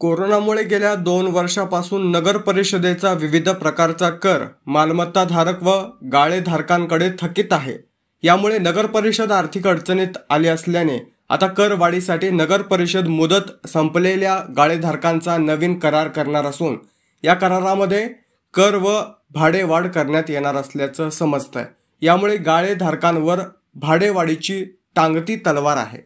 कोरोनामुळे गेल्या दोन वर्षापासून नगर परिषदेचा विविध प्रकारचा कर मालमत्ताधारक व गाळेधारकांकडे थकीत आहे यामुळे नगर परिषद आर्थिक अडचणीत आली असल्याने आता करवाढीसाठी नगर परिषद मुदत संपलेल्या गाळेधारकांचा नवीन करार करणार असून या करारामध्ये कर व भाडेवाढ करण्यात येणार असल्याचं आहे यामुळे गाळेधारकांवर भाडेवाढीची टांगती तलवार आहे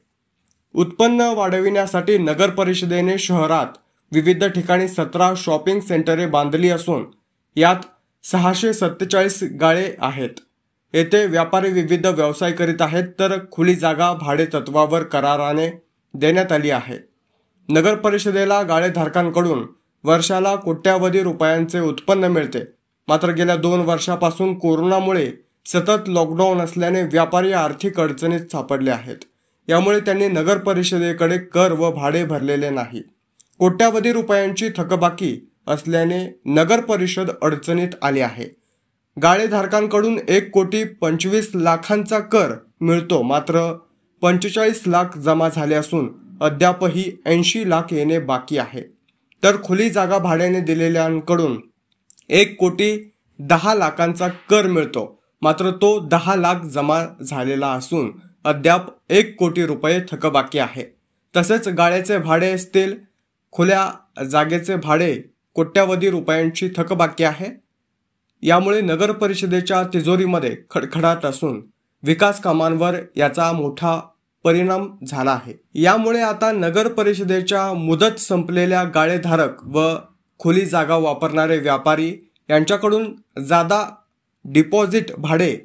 उत्पन्न वाढविण्यासाठी नगर परिषदेने शहरात विविध ठिकाणी सतरा शॉपिंग सेंटरे बांधली असून यात सहाशे सत्तेचाळीस गाळे आहेत येथे व्यापारी विविध व्यवसाय करीत आहेत तर खुली जागा भाडे तत्वावर कराराने देण्यात आली आहे नगर परिषदेला गाळेधारकांकडून वर्षाला कोट्यावधी रुपयांचे उत्पन्न मिळते मात्र गेल्या दोन वर्षापासून कोरोनामुळे सतत लॉकडाऊन असल्याने व्यापारी आर्थिक अडचणीत सापडले आहेत यामुळे त्यांनी नगर परिषदेकडे कर व भाडे भरलेले नाही कोट्यावधी रुपयांची थकबाकी असल्याने नगर परिषद अडचणीत आली आहे गाळेधारकांकडून एक कोटी पंचवीस लाखांचा कर मिळतो मात्र पंचेचाळीस लाख जमा झाले असून अद्यापही ऐंशी लाख येणे बाकी आहे तर खुली जागा भाड्याने दिलेल्यांकडून एक कोटी दहा लाखांचा कर मिळतो मात्र तो दहा लाख जमा झालेला असून अद्याप एक कोटी रुपये थकबाकी आहे तसेच गाळ्याचे भाडे असतील खुल्या जागेचे भाडे कोट्यावधी रुपयांची थकबाकी आहे यामुळे नगर परिषदेच्या तिजोरीमध्ये खडखडाट असून विकास कामांवर याचा मोठा परिणाम झाला आहे यामुळे आता नगर परिषदेच्या मुदत संपलेल्या गाळेधारक व खुली जागा वापरणारे व्यापारी यांच्याकडून जादा डिपॉझिट भाडे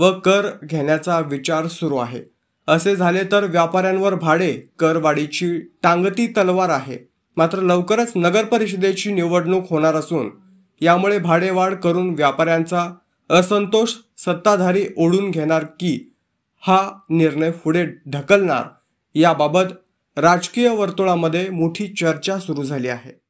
व कर घेण्याचा विचार सुरू आहे असे झाले तर व्यापाऱ्यांवर भाडे करवाढीची टांगती तलवार आहे मात्र लवकरच नगर परिषदेची निवडणूक होणार असून यामुळे भाडेवाढ करून व्यापाऱ्यांचा असंतोष सत्ताधारी ओढून घेणार की हा निर्णय पुढे ढकलणार याबाबत राजकीय वर्तुळामध्ये मोठी चर्चा सुरू झाली आहे